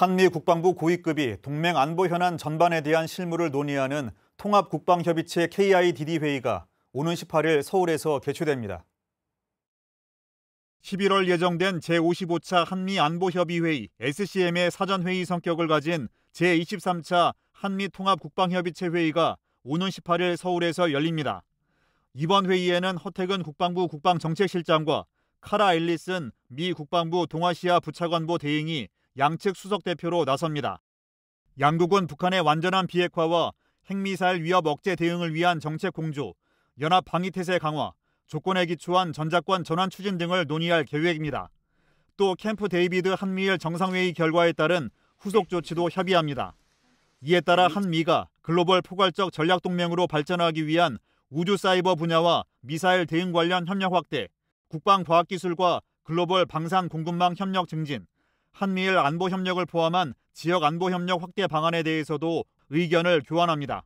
한미 국방부 고위급이 동맹 안보 현안 전반에 대한 실무를 논의하는 통합국방협의체 KIDD 회의가 오는 18일 서울에서 개최됩니다. 11월 예정된 제55차 한미 안보협의회의 SCM의 사전회의 성격을 가진 제23차 한미 통합국방협의체 회의가 오는 18일 서울에서 열립니다. 이번 회의에는 허택은 국방부 국방정책실장과 카라 앨리슨 미 국방부 동아시아 부차관보 대행이 양측 수석 대표로 나섭니다. 양국은 북한의 완전한 비핵화와 핵미사일 위협 억제 대응을 위한 정책 공조, 연합 방위 태세 강화, 조건에 기초한 전작권 전환 추진 등을 논의할 계획입니다. 또 캠프 데이비드 한미일 정상회의 결과에 따른 후속 조치도 협의합니다. 이에 따라 한미가 글로벌 포괄적 전략 동맹으로 발전하기 위한 우주 사이버 분야와 미사일 대응 관련 협력 확대, 국방 과학기술과 글로벌 방산 공급망 협력 증진, 한미일 안보 협력을 포함한 지역 안보 협력 확대 방안에 대해서도 의견을 교환합니다.